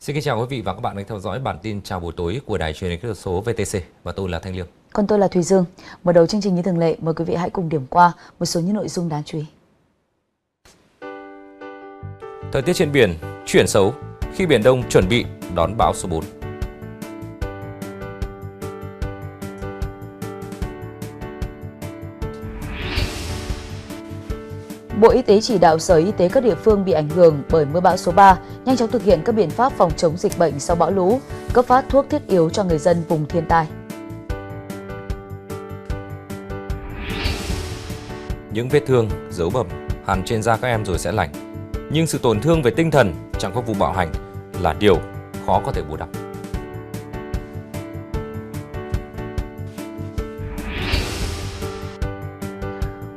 Xin kính chào quý vị và các bạn đang theo dõi bản tin chào buổi tối của Đài truyền hình kỹ thuật số VTC và tôi là Thanh Liêm. Còn tôi là Thùy Dương. Mở đầu chương trình như thường lệ, mời quý vị hãy cùng điểm qua một số những nội dung đáng chú ý. Thời tiết trên biển chuyển xấu, khi Biển Đông chuẩn bị đón bão số 4. Bộ Y tế chỉ đạo Sở Y tế các địa phương bị ảnh hưởng bởi mưa bão số 3 nhanh chóng thực hiện các biện pháp phòng chống dịch bệnh sau bão lũ, cấp phát thuốc thiết yếu cho người dân vùng thiên tai. Những vết thương, dấu bầm hàn trên da các em rồi sẽ lành nhưng sự tổn thương về tinh thần trong các vụ bạo hành là điều khó có thể bù đắp.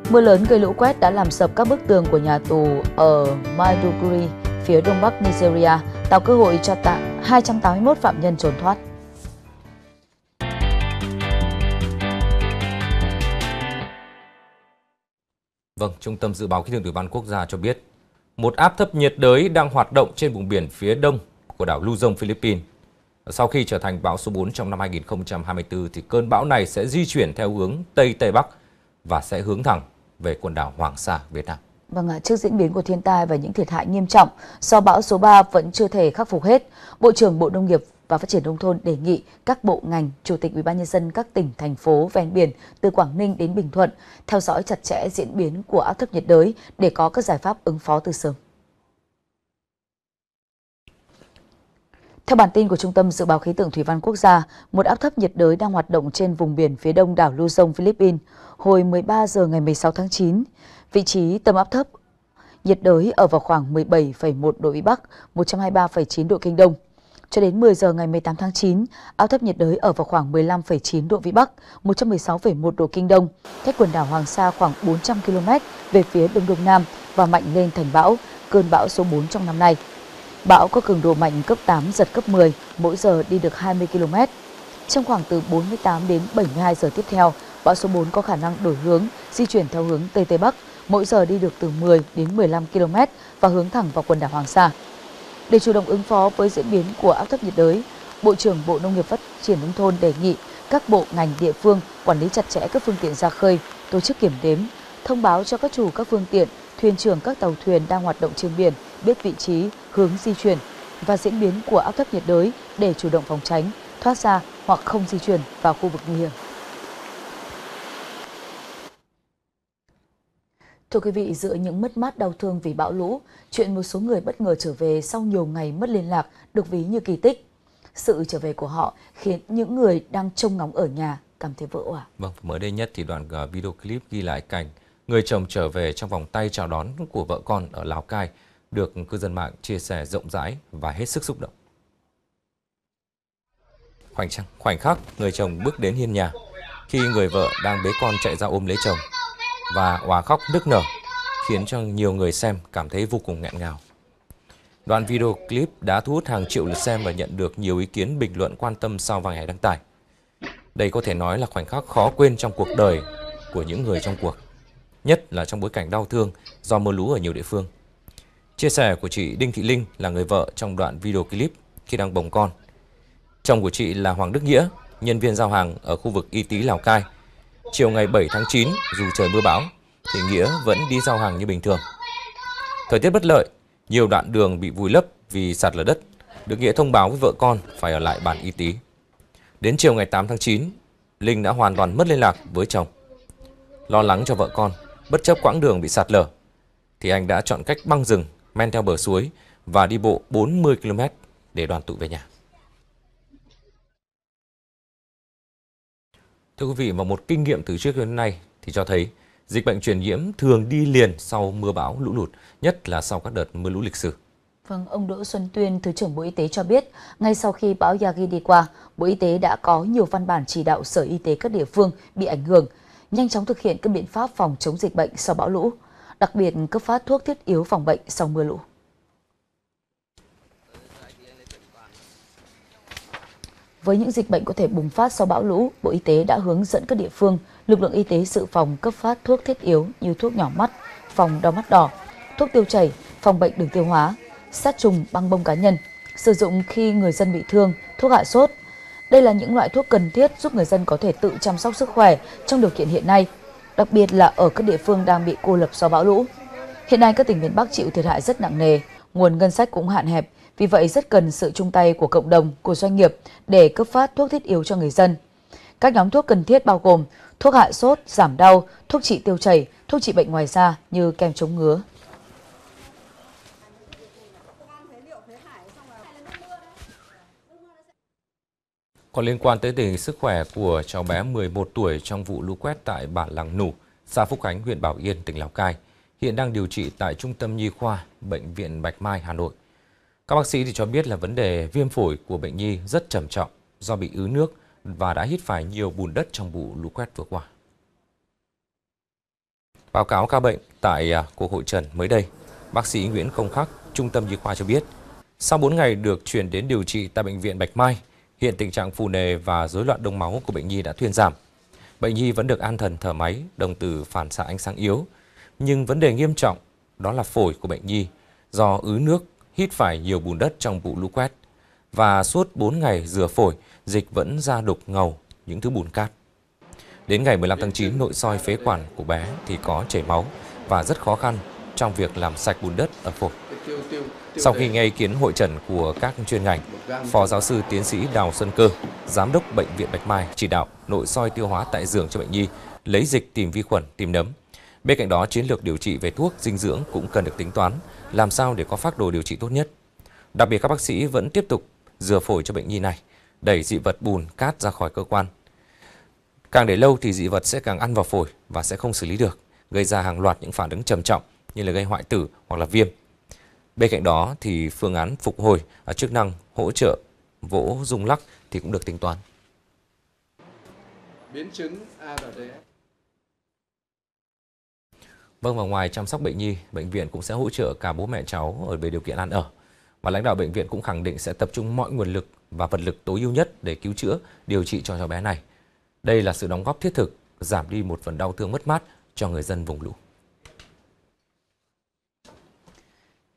Mưa lớn gây lũ quét đã làm sập các bức tường của nhà tù ở Maiduguri, phía đông bắc Nigeria, tạo cơ hội cho tạ 281 phạm nhân trốn thoát. Vâng, Trung tâm Dự báo Khí tượng Thủy văn Quốc gia cho biết một áp thấp nhiệt đới đang hoạt động trên vùng biển phía đông của đảo Luzon, Philippines. Sau khi trở thành bão số 4 trong năm 2024 thì cơn bão này sẽ di chuyển theo hướng Tây Tây Bắc và sẽ hướng thẳng về quần đảo Hoàng Sa, Việt Nam. Vâng, trước diễn biến của thiên tai và những thiệt hại nghiêm trọng, do bão số 3 vẫn chưa thể khắc phục hết, Bộ trưởng Bộ Nông nghiệp và Phát triển Nông thôn đề nghị các bộ ngành, Chủ tịch UBND các tỉnh, thành phố, ven biển từ Quảng Ninh đến Bình Thuận theo dõi chặt chẽ diễn biến của áp thấp nhiệt đới để có các giải pháp ứng phó từ sớm. Theo bản tin của Trung tâm Dự báo Khí tượng Thủy văn Quốc gia, một áp thấp nhiệt đới đang hoạt động trên vùng biển phía đông đảo Luzon, Philippines hồi 13 giờ ngày 16 tháng 9. Vị trí tâm áp thấp nhiệt đới ở vào khoảng 17,1 độ Vĩ Bắc, 123,9 độ Kinh Đông. Cho đến 10 giờ ngày 18 tháng 9, áp thấp nhiệt đới ở vào khoảng 15,9 độ Vĩ Bắc, 116,1 độ Kinh Đông, cách quần đảo Hoàng Sa khoảng 400 km về phía Đông Đông Nam và mạnh lên thành bão, cơn bão số 4 trong năm nay. Bão có cường độ mạnh cấp 8, giật cấp 10, mỗi giờ đi được 20 km. Trong khoảng từ 48 đến 72 giờ tiếp theo, bão số 4 có khả năng đổi hướng, di chuyển theo hướng Tây Tây Bắc, mỗi giờ đi được từ 10 đến 15 km và hướng thẳng vào quần đảo Hoàng Sa. Để chủ động ứng phó với diễn biến của áp thấp nhiệt đới, Bộ trưởng Bộ Nông nghiệp Phát triển Nông thôn đề nghị các bộ ngành địa phương quản lý chặt chẽ các phương tiện ra khơi, tổ chức kiểm đếm, thông báo cho các chủ các phương tiện, thuyền trưởng các tàu thuyền đang hoạt động trên biển biết vị trí, hướng di chuyển và diễn biến của áp thấp nhiệt đới để chủ động phòng tránh, thoát ra hoặc không di chuyển vào khu vực nguy hiểm. Thưa quý vị, giữa những mất mát đau thương vì bão lũ, chuyện một số người bất ngờ trở về sau nhiều ngày mất liên lạc được ví như kỳ tích. Sự trở về của họ khiến những người đang trông ngóng ở nhà cảm thấy vỡ òa. Vâng, mới đây nhất thì đoạn à, video clip ghi lại cảnh người chồng trở về trong vòng tay chào đón của vợ con ở Lào Cai được cư dân mạng chia sẻ rộng rãi và hết sức xúc động. Khoảnh khắc, khoảnh khắc người chồng bước đến hiên nhà khi người vợ đang bế con chạy ra ôm lấy chồng và òa khóc nức nở, khiến cho nhiều người xem cảm thấy vô cùng nghẹn ngào. Đoạn video clip đã thu hút hàng triệu lượt xem và nhận được nhiều ý kiến bình luận quan tâm sau vài ngày đăng tải. Đây có thể nói là khoảnh khắc khó quên trong cuộc đời của những người trong cuộc, nhất là trong bối cảnh đau thương do mưa lũ ở nhiều địa phương. Chia sẻ của chị Đinh Thị Linh là người vợ trong đoạn video clip khi đang bồng con. Chồng của chị là Hoàng Đức Nghĩa, nhân viên giao hàng ở khu vực Y Tý Lào Cai, Chiều ngày 7 tháng 9, dù trời mưa bão, thì Nghĩa vẫn đi giao hàng như bình thường. Thời tiết bất lợi, nhiều đoạn đường bị vùi lấp vì sạt lở đất, được Nghĩa thông báo với vợ con phải ở lại bản y tí. Đến chiều ngày 8 tháng 9, Linh đã hoàn toàn mất liên lạc với chồng. Lo lắng cho vợ con, bất chấp quãng đường bị sạt lở, thì anh đã chọn cách băng rừng, men theo bờ suối và đi bộ 40 km để đoàn tụ về nhà. Thưa quý vị, và một kinh nghiệm từ trước đến nay thì cho thấy dịch bệnh truyền nhiễm thường đi liền sau mưa bão lũ lụt, nhất là sau các đợt mưa lũ lịch sử. Vâng, ông Đỗ Xuân Tuyên, Thứ trưởng Bộ Y tế cho biết, ngay sau khi bão Yagi đi qua, Bộ Y tế đã có nhiều văn bản chỉ đạo Sở Y tế các địa phương bị ảnh hưởng, nhanh chóng thực hiện các biện pháp phòng chống dịch bệnh sau bão lũ, đặc biệt cấp phát thuốc thiết yếu phòng bệnh sau mưa lũ. Với những dịch bệnh có thể bùng phát sau bão lũ, Bộ Y tế đã hướng dẫn các địa phương, lực lượng y tế dự phòng cấp phát thuốc thiết yếu như thuốc nhỏ mắt, phòng đau mắt đỏ, thuốc tiêu chảy, phòng bệnh đường tiêu hóa, sát trùng băng bông cá nhân, sử dụng khi người dân bị thương, thuốc hạ sốt. Đây là những loại thuốc cần thiết giúp người dân có thể tự chăm sóc sức khỏe trong điều kiện hiện nay, đặc biệt là ở các địa phương đang bị cô lập do bão lũ. Hiện nay các tỉnh miền Bắc chịu thiệt hại rất nặng nề, nguồn ngân sách cũng hạn hẹp, vì vậy rất cần sự chung tay của cộng đồng, của doanh nghiệp để cấp phát thuốc thiết yếu cho người dân. Các nhóm thuốc cần thiết bao gồm thuốc hạ sốt, giảm đau, thuốc trị tiêu chảy, thuốc trị bệnh ngoài da như kem chống ngứa. Còn liên quan tới tình sức khỏe của cháu bé 11 tuổi trong vụ lũ quét tại bản Làng Nủ, xã Phúc Khánh, huyện Bảo Yên, tỉnh Lào Cai, hiện đang điều trị tại Trung tâm Nhi khoa Bệnh viện Bạch Mai, Hà Nội. Các bác sĩ thì cho biết là vấn đề viêm phổi của bệnh nhi rất trầm trọng do bị ứ nước và đã hít phải nhiều bùn đất trong vụ lũ quét vừa qua. Báo cáo ca bệnh tại à, cuộc hội trần mới đây, bác sĩ Nguyễn Công Khắc, Trung tâm Nhi khoa cho biết, sau 4 ngày được chuyển đến điều trị tại Bệnh viện Bạch Mai, hiện tình trạng phù nề và rối loạn đông máu của bệnh nhi đã thuyên giảm. Bệnh nhi vẫn được an thần thở máy, đồng từ phản xạ ánh sáng yếu. Nhưng vấn đề nghiêm trọng đó là phổi của bệnh nhi do ứ nước hít phải nhiều bùn đất trong vụ lũ quét. Và suốt 4 ngày rửa phổi, dịch vẫn ra đục ngầu những thứ bùn cát. Đến ngày 15 tháng 9, nội soi phế quản của bé thì có chảy máu và rất khó khăn trong việc làm sạch bùn đất ở phổi. Sau khi nghe ý kiến hội trần của các chuyên ngành, Phó Giáo sư Tiến sĩ Đào Xuân Cơ, Giám đốc Bệnh viện Bạch Mai chỉ đạo nội soi tiêu hóa tại giường cho bệnh nhi, lấy dịch tìm vi khuẩn, tìm nấm. Bên cạnh đó, chiến lược điều trị về thuốc, dinh dưỡng cũng cần được tính toán làm sao để có phác đồ điều trị tốt nhất. Đặc biệt các bác sĩ vẫn tiếp tục rửa phổi cho bệnh nhi này, đẩy dị vật bùn, cát ra khỏi cơ quan. Càng để lâu thì dị vật sẽ càng ăn vào phổi và sẽ không xử lý được, gây ra hàng loạt những phản ứng trầm trọng như là gây hoại tử hoặc là viêm. Bên cạnh đó thì phương án phục hồi ở chức năng hỗ trợ vỗ rung lắc thì cũng được tính toán. Biến chứng ARDS Vâng và ngoài chăm sóc bệnh nhi, bệnh viện cũng sẽ hỗ trợ cả bố mẹ cháu ở về điều kiện ăn ở. Và lãnh đạo bệnh viện cũng khẳng định sẽ tập trung mọi nguồn lực và vật lực tối ưu nhất để cứu chữa, điều trị cho cháu bé này. Đây là sự đóng góp thiết thực, giảm đi một phần đau thương mất mát cho người dân vùng lũ.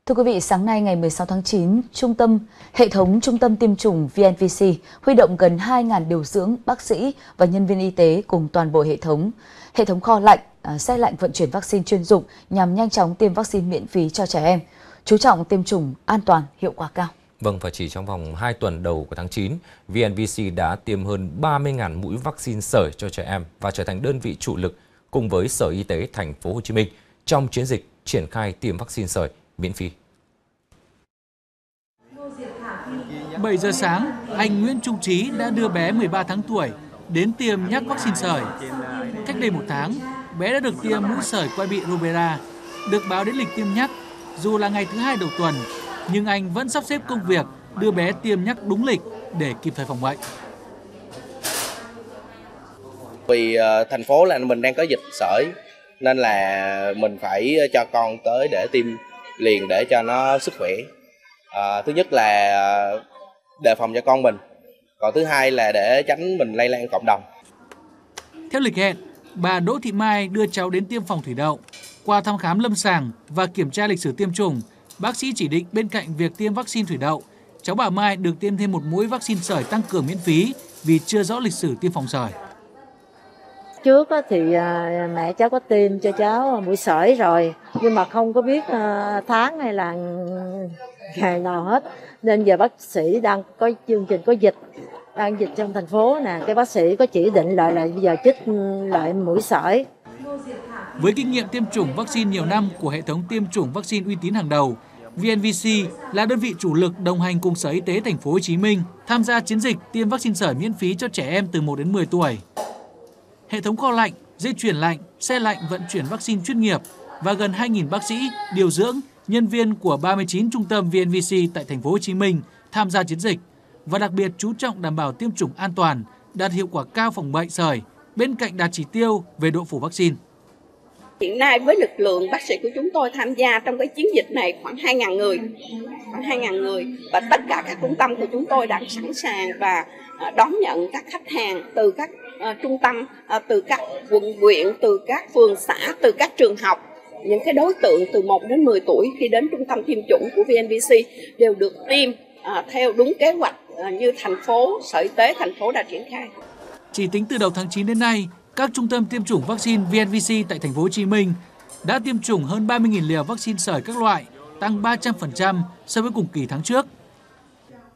Thưa quý vị, sáng nay ngày 16 tháng 9, trung tâm hệ thống trung tâm tiêm chủng VNVC huy động gần 2.000 điều dưỡng, bác sĩ và nhân viên y tế cùng toàn bộ hệ thống, hệ thống kho lạnh À, xe lạnh vận chuyển vaccine chuyên dụng nhằm nhanh chóng tiêm vaccine miễn phí cho trẻ em, chú trọng tiêm chủng an toàn, hiệu quả cao. Vâng, và chỉ trong vòng 2 tuần đầu của tháng 9, VNVC đã tiêm hơn 30.000 mũi vaccine sởi cho trẻ em và trở thành đơn vị chủ lực cùng với Sở Y tế Thành phố Hồ Chí Minh trong chiến dịch triển khai tiêm vaccine sởi miễn phí. 7 giờ sáng, anh Nguyễn Trung Trí đã đưa bé 13 tháng tuổi đến tiêm nhắc vaccine sởi. Cách đây một tháng, bé đã được tiêm mũi sởi quai bị rubella, được báo đến lịch tiêm nhắc dù là ngày thứ hai đầu tuần, nhưng anh vẫn sắp xếp công việc đưa bé tiêm nhắc đúng lịch để kịp thời phòng bệnh. Vì ờ, thành phố là mình đang có dịch sởi nên là mình phải cho con tới để tiêm liền để cho nó sức khỏe. À, thứ nhất là ờ, đề phòng cho con mình, còn thứ hai là để tránh mình lây lan cộng đồng. Theo lịch hẹn, bà Đỗ Thị Mai đưa cháu đến tiêm phòng thủy đậu. Qua thăm khám lâm sàng và kiểm tra lịch sử tiêm chủng, bác sĩ chỉ định bên cạnh việc tiêm vaccine thủy đậu, cháu bà Mai được tiêm thêm một mũi vaccine sởi tăng cường miễn phí vì chưa rõ lịch sử tiêm phòng sởi. Trước thì à, mẹ cháu có tiêm cho cháu mũi sởi rồi, nhưng mà không có biết à, tháng hay là ngày nào hết. Nên giờ bác sĩ đang có chương trình có dịch đang dịch trong thành phố nè cái bác sĩ có chỉ định lại là bây giờ chích ừ, lại mũi sởi với kinh nghiệm tiêm chủng vaccine nhiều năm của hệ thống tiêm chủng vaccine uy tín hàng đầu VNVC là đơn vị chủ lực đồng hành cùng Sở Y tế Thành phố Hồ Chí Minh tham gia chiến dịch tiêm vaccine sởi miễn phí cho trẻ em từ 1 đến 10 tuổi. Hệ thống kho lạnh, dây chuyển lạnh, xe lạnh vận chuyển vaccine chuyên nghiệp và gần 2.000 bác sĩ, điều dưỡng, nhân viên của 39 trung tâm VNVC tại Thành phố Hồ Chí Minh tham gia chiến dịch và đặc biệt chú trọng đảm bảo tiêm chủng an toàn, đạt hiệu quả cao phòng bệnh sởi, bên cạnh đạt chỉ tiêu về độ phủ vaccine. Hiện nay với lực lượng bác sĩ của chúng tôi tham gia trong cái chiến dịch này khoảng 2.000 người, khoảng 2.000 người và tất cả các trung tâm của chúng tôi đã sẵn sàng và à, đón nhận các khách hàng từ các uh, trung tâm, uh, từ các quận huyện, từ các phường xã, từ các trường học những cái đối tượng từ 1 đến 10 tuổi khi đến trung tâm tiêm chủng của VNVC đều được tiêm uh, theo đúng kế hoạch Ờ, như thành phố, Sở Y tế thành phố đã triển khai. Chỉ tính từ đầu tháng 9 đến nay, các trung tâm tiêm chủng vaccine VNVC tại thành phố Hồ Chí Minh đã tiêm chủng hơn 30.000 liều vaccine sởi các loại, tăng 300% so với cùng kỳ tháng trước.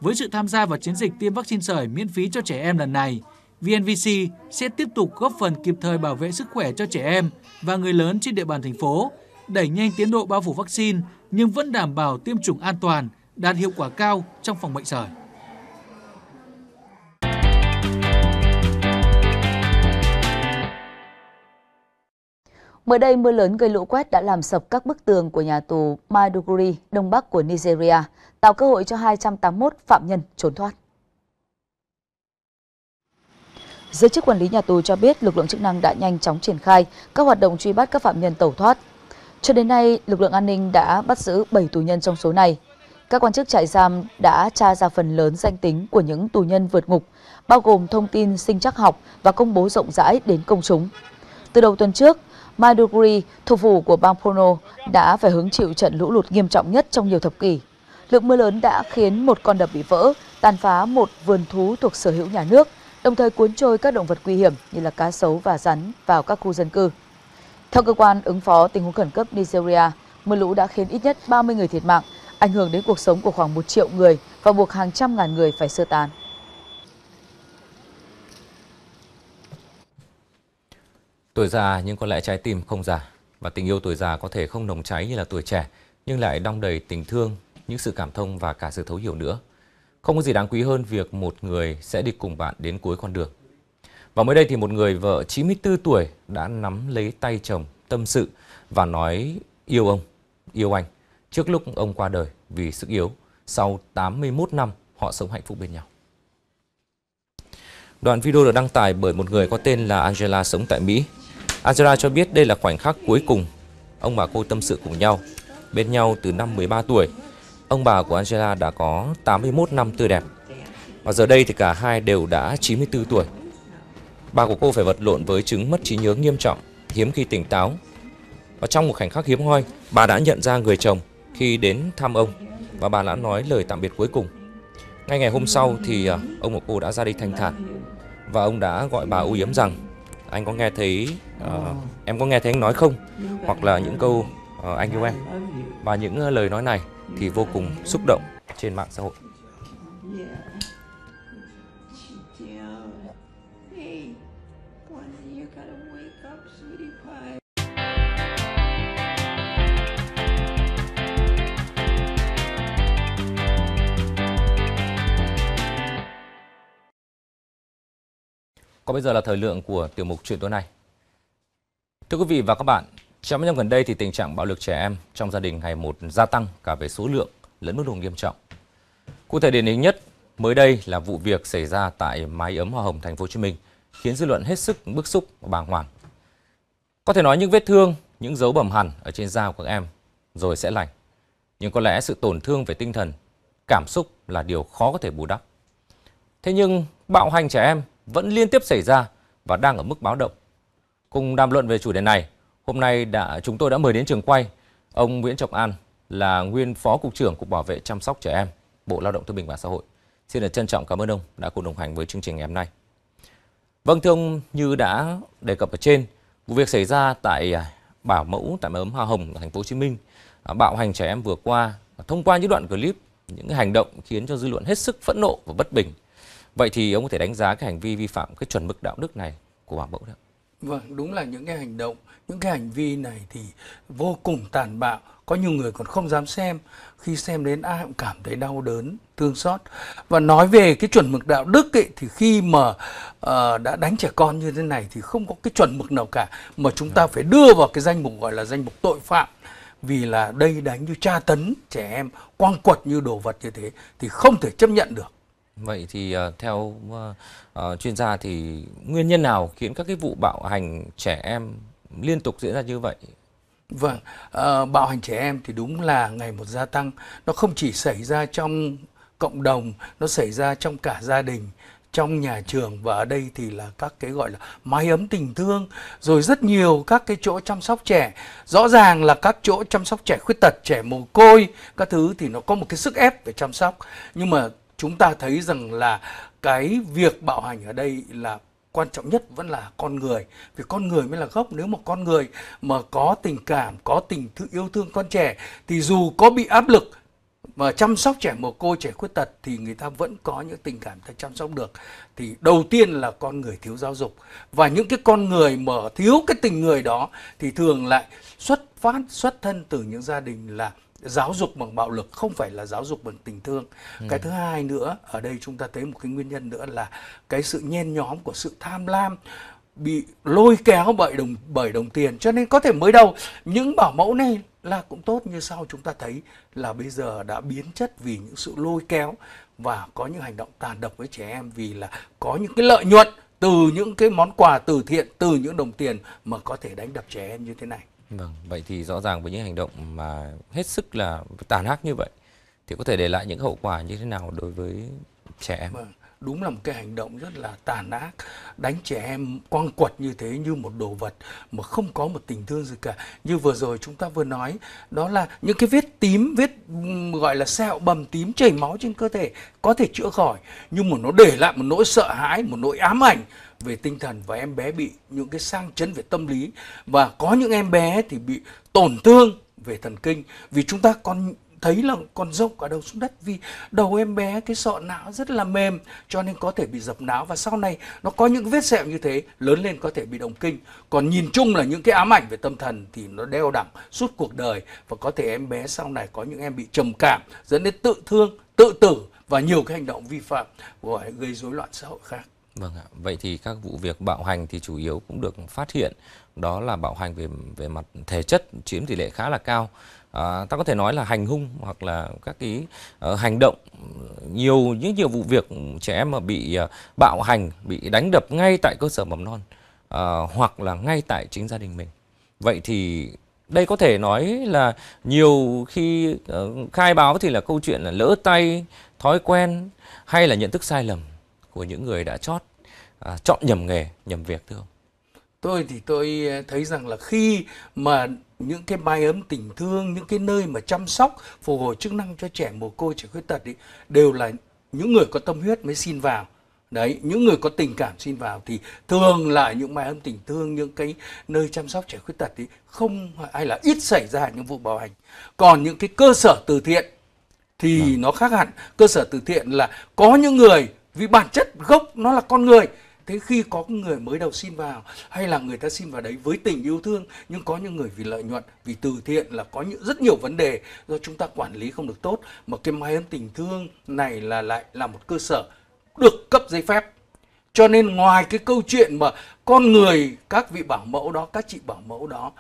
Với sự tham gia vào chiến dịch tiêm vaccine sởi miễn phí cho trẻ em lần này, VNVC sẽ tiếp tục góp phần kịp thời bảo vệ sức khỏe cho trẻ em và người lớn trên địa bàn thành phố, đẩy nhanh tiến độ bao phủ vaccine nhưng vẫn đảm bảo tiêm chủng an toàn, đạt hiệu quả cao trong phòng bệnh sởi. Mới đây, mưa lớn gây lũ quét đã làm sập các bức tường của nhà tù Maiduguri, đông bắc của Nigeria, tạo cơ hội cho 281 phạm nhân trốn thoát. Giới chức quản lý nhà tù cho biết lực lượng chức năng đã nhanh chóng triển khai các hoạt động truy bắt các phạm nhân tẩu thoát. Cho đến nay, lực lượng an ninh đã bắt giữ 7 tù nhân trong số này. Các quan chức trại giam đã tra ra phần lớn danh tính của những tù nhân vượt ngục, bao gồm thông tin sinh chắc học và công bố rộng rãi đến công chúng. Từ đầu tuần trước, Maiduguri, thủ phủ của bang Pono, đã phải hứng chịu trận lũ lụt nghiêm trọng nhất trong nhiều thập kỷ. Lượng mưa lớn đã khiến một con đập bị vỡ, tàn phá một vườn thú thuộc sở hữu nhà nước, đồng thời cuốn trôi các động vật nguy hiểm như là cá sấu và rắn vào các khu dân cư. Theo cơ quan ứng phó tình huống khẩn cấp Nigeria, mưa lũ đã khiến ít nhất 30 người thiệt mạng, ảnh hưởng đến cuộc sống của khoảng 1 triệu người và buộc hàng trăm ngàn người phải sơ tán. Tuổi già nhưng có lẽ trái tim không già và tình yêu tuổi già có thể không nồng cháy như là tuổi trẻ nhưng lại đong đầy tình thương, những sự cảm thông và cả sự thấu hiểu nữa. Không có gì đáng quý hơn việc một người sẽ đi cùng bạn đến cuối con đường. Và mới đây thì một người vợ 94 tuổi đã nắm lấy tay chồng tâm sự và nói yêu ông, yêu anh trước lúc ông qua đời vì sức yếu. Sau 81 năm họ sống hạnh phúc bên nhau. Đoạn video được đăng tải bởi một người có tên là Angela sống tại Mỹ. Azra cho biết đây là khoảnh khắc cuối cùng ông bà cô tâm sự cùng nhau, bên nhau từ năm 13 tuổi. Ông bà của Angela đã có 81 năm tươi đẹp. Và giờ đây thì cả hai đều đã 94 tuổi. Bà của cô phải vật lộn với chứng mất trí nhớ nghiêm trọng, hiếm khi tỉnh táo. Và trong một khoảnh khắc hiếm hoi, bà đã nhận ra người chồng khi đến thăm ông và bà đã nói lời tạm biệt cuối cùng. Ngay ngày hôm sau thì à, ông của cô đã ra đi thanh thản và ông đã gọi bà u yếm rằng anh có nghe thấy uh, em có nghe thấy anh nói không hoặc là những câu uh, anh yêu em và những lời nói này thì vô cùng xúc động trên mạng xã hội dạ. Còn bây giờ là thời lượng của tiểu mục chuyện tối nay. Thưa quý vị và các bạn, trong những năm gần đây thì tình trạng bạo lực trẻ em trong gia đình ngày một gia tăng cả về số lượng lẫn mức độ nghiêm trọng. Cụ thể điển hình nhất mới đây là vụ việc xảy ra tại mái ấm Hoa Hồng thành phố Hồ Chí Minh khiến dư luận hết sức bức xúc và bàng hoàng. Có thể nói những vết thương, những dấu bầm hằn ở trên da của các em rồi sẽ lành. Nhưng có lẽ sự tổn thương về tinh thần, cảm xúc là điều khó có thể bù đắp. Thế nhưng bạo hành trẻ em vẫn liên tiếp xảy ra và đang ở mức báo động. Cùng đàm luận về chủ đề này, hôm nay đã chúng tôi đã mời đến trường quay ông Nguyễn Trọng An là nguyên phó cục trưởng cục bảo vệ chăm sóc trẻ em, Bộ Lao động Thương binh và Xã hội. Xin được trân trọng cảm ơn ông đã cùng đồng hành với chương trình ngày hôm nay. Vâng thưa ông, như đã đề cập ở trên, vụ việc xảy ra tại à, Bảo Mẫu tại mái ấm Hoa Hồng ở thành phố Hồ Chí Minh à, bạo hành trẻ em vừa qua thông qua những đoạn clip những hành động khiến cho dư luận hết sức phẫn nộ và bất bình Vậy thì ông có thể đánh giá cái hành vi vi phạm cái chuẩn mực đạo đức này của bảo mẫu được. Vâng, đúng là những cái hành động, những cái hành vi này thì vô cùng tàn bạo, có nhiều người còn không dám xem, khi xem đến ai cũng cảm thấy đau đớn, thương xót. Và nói về cái chuẩn mực đạo đức ấy, thì khi mà uh, đã đánh trẻ con như thế này thì không có cái chuẩn mực nào cả, mà chúng ta phải đưa vào cái danh mục gọi là danh mục tội phạm vì là đây đánh như tra tấn trẻ em quăng quật như đồ vật như thế thì không thể chấp nhận được Vậy thì ờ, theo ờ, ờ, chuyên gia thì nguyên nhân nào khiến các cái vụ bạo hành trẻ em liên tục diễn ra như vậy? Vâng, bạo hành trẻ em thì đúng là ngày một gia tăng. Nó không chỉ xảy ra trong cộng đồng, nó xảy ra trong cả gia đình, trong nhà trường và ở đây thì là các cái gọi là mái ấm tình thương rồi rất nhiều các cái chỗ chăm sóc trẻ rõ ràng là các chỗ chăm sóc trẻ khuyết tật trẻ mồ côi các thứ thì nó có một cái sức ép về chăm sóc nhưng mà chúng ta thấy rằng là cái việc bạo hành ở đây là quan trọng nhất vẫn là con người vì con người mới là gốc nếu một con người mà có tình cảm có tình thương yêu thương con trẻ thì dù có bị áp lực mà chăm sóc trẻ mồ côi trẻ khuyết tật thì người ta vẫn có những tình cảm ta chăm sóc được thì đầu tiên là con người thiếu giáo dục và những cái con người mà thiếu cái tình người đó thì thường lại xuất phát xuất thân từ những gia đình là giáo dục bằng bạo lực không phải là giáo dục bằng tình thương ừ. cái thứ hai nữa ở đây chúng ta thấy một cái nguyên nhân nữa là cái sự nhen nhóm của sự tham lam bị lôi kéo bởi đồng bởi đồng tiền cho nên có thể mới đầu những bảo mẫu này là cũng tốt như sau chúng ta thấy là bây giờ đã biến chất vì những sự lôi kéo và có những hành động tàn độc với trẻ em vì là có những cái lợi nhuận từ những cái món quà từ thiện từ những đồng tiền mà có thể đánh đập trẻ em như thế này Vâng, vậy thì rõ ràng với những hành động mà hết sức là tàn ác như vậy thì có thể để lại những hậu quả như thế nào đối với trẻ em? Vâng, đúng là một cái hành động rất là tàn ác, đánh trẻ em quăng quật như thế như một đồ vật mà không có một tình thương gì cả. Như vừa rồi chúng ta vừa nói, đó là những cái vết tím, vết gọi là sẹo bầm tím chảy máu trên cơ thể có thể chữa khỏi, nhưng mà nó để lại một nỗi sợ hãi, một nỗi ám ảnh về tinh thần và em bé bị những cái sang chấn về tâm lý và có những em bé thì bị tổn thương về thần kinh vì chúng ta còn thấy là còn rông cả đầu xuống đất vì đầu em bé cái sọ não rất là mềm cho nên có thể bị dập não và sau này nó có những vết sẹo như thế lớn lên có thể bị động kinh còn nhìn chung là những cái ám ảnh về tâm thần thì nó đeo đẳng suốt cuộc đời và có thể em bé sau này có những em bị trầm cảm dẫn đến tự thương tự tử và nhiều cái hành động vi phạm của gây rối loạn xã hội khác Vâng ạ. Vậy thì các vụ việc bạo hành thì chủ yếu cũng được phát hiện đó là bạo hành về về mặt thể chất chiếm tỷ lệ khá là cao. À, ta có thể nói là hành hung hoặc là các cái uh, hành động ừ, nhiều những nhiều vụ việc trẻ em mà bị uh, bạo hành, bị đánh đập ngay tại cơ sở mầm non uh, hoặc là ngay tại chính gia đình mình. Vậy thì đây có thể nói là nhiều khi uh, khai báo thì là câu chuyện là lỡ tay, thói quen hay là nhận thức sai lầm của những người đã chót À, chọn nhầm nghề, nhầm việc thưa ông? Tôi thì tôi ờ, thấy rằng là khi mà những cái mái ấm tình thương, những cái nơi mà chăm sóc, phục hồi chức năng cho trẻ mồ côi, trẻ khuyết tật ấy, đều là những người có tâm huyết mới xin vào đấy những người có tình cảm xin vào thì thường là những mái ấm tình thương những cái nơi chăm sóc trẻ khuyết tật thì không hay là ít xảy ra những vụ bạo hành còn những cái cơ sở từ thiện thì à. nó khác hẳn cơ sở từ thiện là có những người vì bản chất gốc nó là con người thế khi có người mới đầu xin vào hay là người ta xin vào đấy với tình yêu thương nhưng có những người vì lợi nhuận vì từ thiện là có những rất nhiều vấn đề do chúng ta quản lý không được tốt mà cái máy ấm tình thương này là lại là một cơ sở được cấp giấy phép cho nên ngoài cái câu chuyện mà con người các vị bảo mẫu đó các chị bảo mẫu đó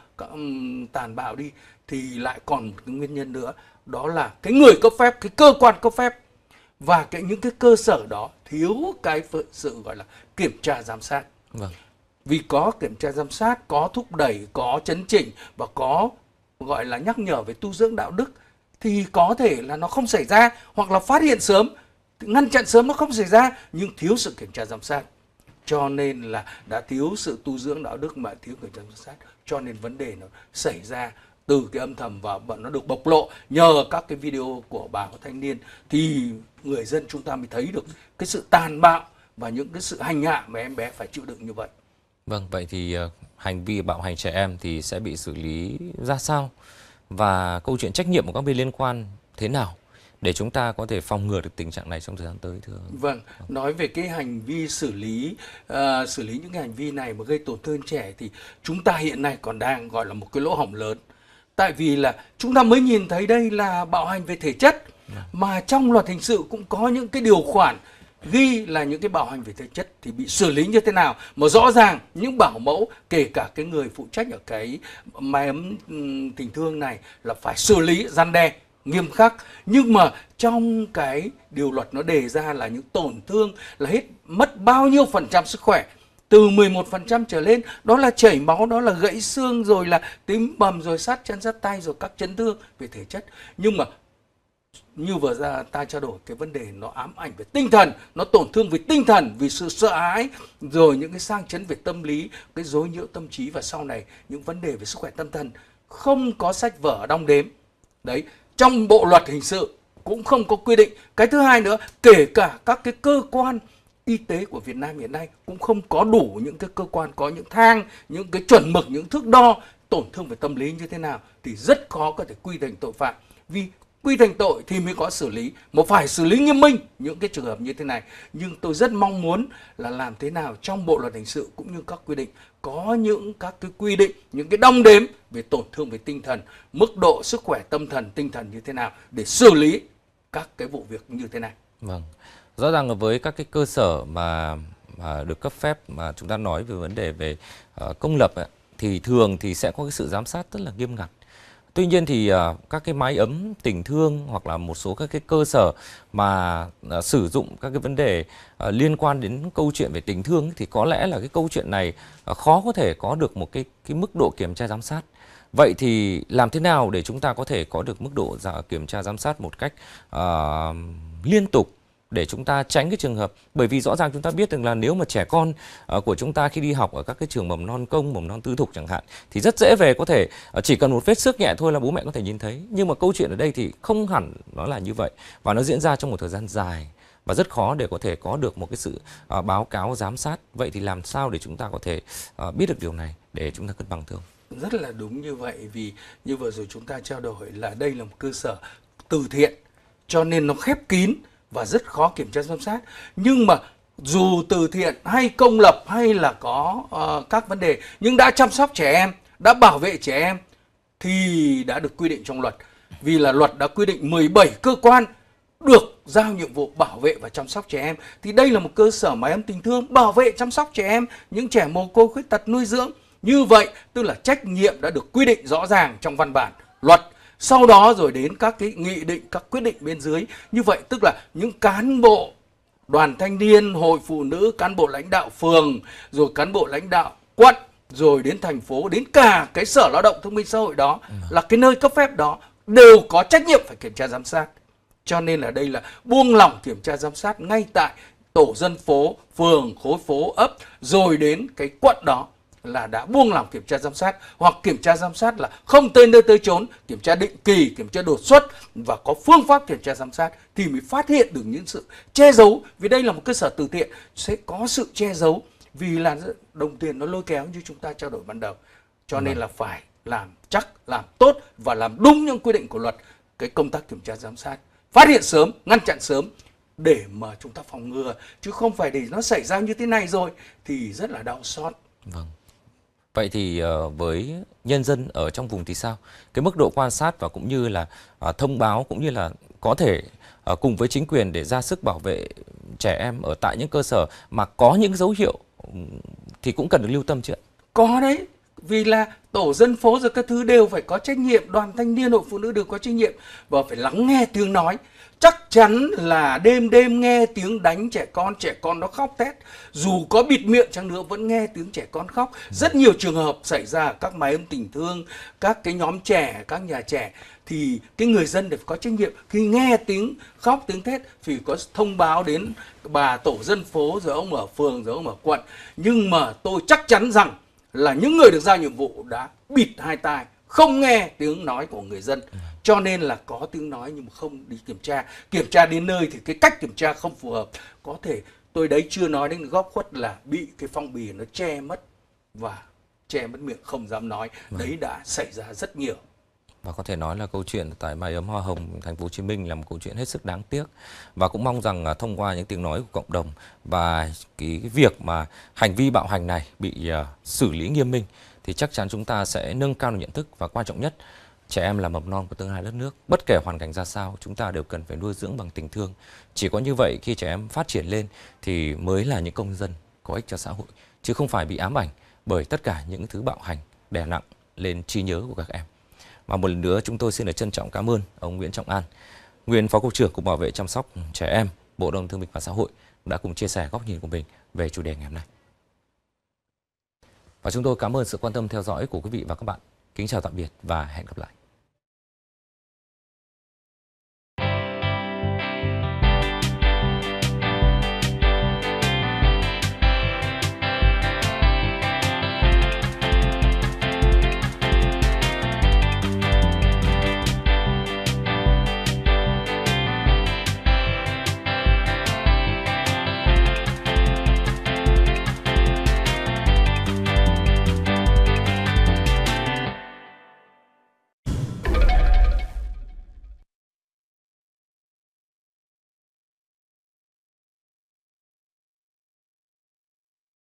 tàn bạo đi thì lại còn một cái nguyên nhân nữa đó là cái người cấp phép cái cơ quan cấp phép và cái những cái cơ sở đó thiếu cái sự gọi là kiểm tra giám sát vâng. vì có kiểm tra giám sát có thúc đẩy có chấn chỉnh và có gọi là nhắc nhở về tu dưỡng đạo đức thì có thể là nó không xảy ra hoặc là phát hiện sớm ngăn chặn sớm nó không xảy ra nhưng thiếu sự kiểm tra giám sát cho nên là đã thiếu sự tu dưỡng đạo đức mà thiếu kiểm tra giám sát cho nên vấn đề nó xảy ra từ cái âm thầm và nó được bộc lộ nhờ các cái video của bà có thanh niên thì người dân chúng ta mới thấy được cái sự tàn bạo và những cái sự hành hạ mà em bé phải chịu đựng như vậy. Vâng, vậy thì ờ, hành vi bạo hành trẻ em thì sẽ bị xử lý ra sao và câu chuyện trách nhiệm của các bên liên quan thế nào để chúng ta có thể phòng ngừa được tình trạng này trong thời gian tới thưa vâng nói về cái hành vi xử lý uh, xử lý những cái hành vi này mà gây tổn thương trẻ thì chúng ta hiện nay còn đang gọi là một cái lỗ hỏng lớn tại vì là chúng ta mới nhìn thấy đây là bạo hành về thể chất dạ. mà trong luật hình sự cũng có những cái điều khoản ghi là những cái bạo hành về thể chất thì bị xử lý như thế nào mà rõ ràng những bảo mẫu kể cả cái người phụ trách ở cái máy ấm tình thương này là phải xử lý gian đe nghiêm khắc nhưng mà trong cái điều luật nó đề ra là những tổn thương là hết mất bao nhiêu phần trăm sức khỏe từ 11% trở lên đó là chảy máu đó là gãy xương rồi là tím bầm rồi sát chân sát tay rồi các chấn thương về thể chất nhưng mà như vừa ra ta trao đổi cái vấn đề nó ám ảnh về tinh thần nó tổn thương về tinh thần vì sự sợ hãi rồi những cái sang chấn về tâm lý cái rối nhiễu tâm trí và sau này những vấn đề về sức khỏe tâm thần không có sách vở đong đếm đấy trong bộ luật hình sự cũng không có quy định cái thứ hai nữa kể cả các cái cơ quan y tế của Việt Nam hiện nay cũng không có đủ những cái cơ quan có những thang, những cái chuẩn mực, những thước đo tổn thương về tâm lý như thế nào thì rất khó có thể quy thành tội phạm. Vì quy thành tội thì mới có xử lý mà phải xử lý nghiêm minh những cái trường hợp như thế này nhưng tôi rất mong muốn là làm thế nào trong bộ luật hình sự cũng như các quy định có những các cái quy định những cái đong đếm về tổn thương về tinh thần mức độ sức khỏe tâm thần tinh thần như thế nào để xử lý các cái vụ việc như thế này vâng rõ ràng là với các cái cơ sở mà mà được cấp phép mà chúng ta nói về vấn đề về uh, công lập ấy, thì thường thì sẽ có cái sự giám sát rất là nghiêm ngặt Tuy nhiên thì uh, các cái mái ấm tình thương hoặc là một số các cái cơ sở mà uh, sử dụng các cái vấn đề uh, liên quan đến câu chuyện về tình thương thì có lẽ là cái câu chuyện này uh, khó có thể có được một cái cái mức độ kiểm tra giám sát. Vậy thì làm thế nào để chúng ta có thể có được mức độ dạ, kiểm tra giám sát một cách uh, liên tục để chúng ta tránh cái trường hợp bởi vì rõ ràng chúng ta biết rằng là nếu mà trẻ con ờ, của chúng ta khi đi học ở các cái trường mầm non công mầm non tư thục chẳng hạn thì rất dễ về có thể ờ, chỉ cần một vết xước nhẹ thôi là bố mẹ có thể nhìn thấy nhưng mà câu chuyện ở đây thì không hẳn nó là như vậy và nó diễn ra trong một thời gian dài và rất khó để có thể có được một cái sự uh, báo cáo giám sát vậy thì làm sao để chúng ta có thể uh, biết được điều này để chúng ta cân bằng thương rất là đúng như vậy vì như vừa rồi chúng ta trao đổi là đây là một cơ sở từ thiện cho nên nó khép kín và rất khó kiểm tra giám sát nhưng mà dù từ thiện hay công lập hay là có uh, các vấn đề nhưng đã chăm sóc trẻ em đã bảo vệ trẻ em thì đã được quy định trong luật vì là luật đã quy định 17 cơ quan được giao nhiệm vụ bảo vệ và chăm sóc trẻ em thì đây là một cơ sở mái ấm tình thương bảo vệ chăm sóc trẻ em những trẻ mồ côi khuyết tật nuôi dưỡng như vậy tức là trách nhiệm đã được quy định rõ ràng trong văn bản luật sau đó rồi đến các cái nghị định các quyết định bên dưới như vậy tức là những cán bộ đoàn thanh niên hội phụ nữ cán bộ lãnh đạo phường rồi cán bộ lãnh đạo quận rồi đến thành phố đến cả cái sở lao động thương minh xã hội đó là cái nơi cấp phép đó đều có trách nhiệm phải kiểm tra giám sát cho nên là đây là buông lỏng kiểm tra giám sát ngay tại tổ dân phố phường khối phố ấp rồi đến cái quận đó là đã buông lỏng kiểm tra giám sát hoặc kiểm tra giám sát là không tới nơi tới chốn, kiểm tra định kỳ, kiểm tra đột xuất và có phương pháp kiểm tra giám sát thì mới phát hiện được những sự che giấu vì đây là một cơ sở từ thiện sẽ có sự che giấu vì là đồng tiền nó lôi kéo như chúng ta trao đổi ban đầu cho nên vâng. là phải làm chắc làm tốt và làm đúng những quy định của luật cái công tác kiểm tra giám sát phát hiện sớm ngăn chặn sớm để mà chúng ta phòng ngừa chứ không phải để nó xảy ra như thế này rồi thì rất là đau xót vâng Vậy thì ờ, với nhân dân ở trong vùng thì sao? Cái mức độ quan sát và cũng như là ờ, thông báo cũng như là có thể ờ, cùng với chính quyền để ra sức bảo vệ trẻ em ở tại những cơ sở mà có những dấu hiệu thì cũng cần được lưu tâm chứ Có đấy, vì là tổ dân phố rồi các thứ đều phải có trách nhiệm đoàn thanh niên hội phụ nữ đều có trách nhiệm và phải lắng nghe tiếng nói chắc chắn là đêm đêm nghe tiếng đánh trẻ con trẻ con nó khóc thét dù có bịt miệng chăng nữa vẫn nghe tiếng trẻ con khóc ừ. rất nhiều trường hợp xảy ra các máy âm tình thương các cái nhóm trẻ các nhà trẻ thì cái người dân để có trách nhiệm khi nghe tiếng khóc tiếng thét thì có thông báo đến bà tổ dân phố rồi ông ở phường rồi ông ở quận nhưng mà tôi chắc chắn rằng là những người được giao nhiệm vụ đã bịt hai tai không nghe tiếng nói của người dân ừ cho nên là có tiếng nói nhưng mà không đi kiểm tra kiểm tra đến nơi thì cái cách kiểm tra không phù hợp có thể tôi đấy chưa nói đến góc khuất là bị cái phong bì nó che mất và che mất miệng không dám nói vâng. đấy đã xảy ra rất nhiều và có thể nói là câu chuyện tại mái ấm hoa hồng thành phố Hồ Chí Minh là một câu chuyện hết sức đáng tiếc và cũng mong rằng à, thông qua những tiếng nói của cộng đồng và cái việc mà hành vi bạo hành này bị à, xử lý nghiêm minh thì chắc chắn chúng ta sẽ nâng cao được nhận thức và quan trọng nhất Trẻ em là mầm non của tương lai đất nước. Bất kể hoàn cảnh ra sao, chúng ta đều cần phải nuôi dưỡng bằng tình thương. Chỉ có như vậy khi trẻ em phát triển lên thì mới là những công dân có ích cho xã hội, chứ không phải bị ám ảnh bởi tất cả những thứ bạo hành đè nặng lên trí nhớ của các em. Và một lần nữa chúng tôi xin được trân trọng cảm ơn ông Nguyễn Trọng An, nguyên Phó cục trưởng Cục Bảo vệ chăm sóc trẻ em, Bộ đồng Thương binh và Xã hội đã cùng chia sẻ góc nhìn của mình về chủ đề ngày hôm nay. Và chúng tôi cảm ơn sự quan tâm theo dõi của quý vị và các bạn. Kính chào tạm biệt và hẹn gặp lại.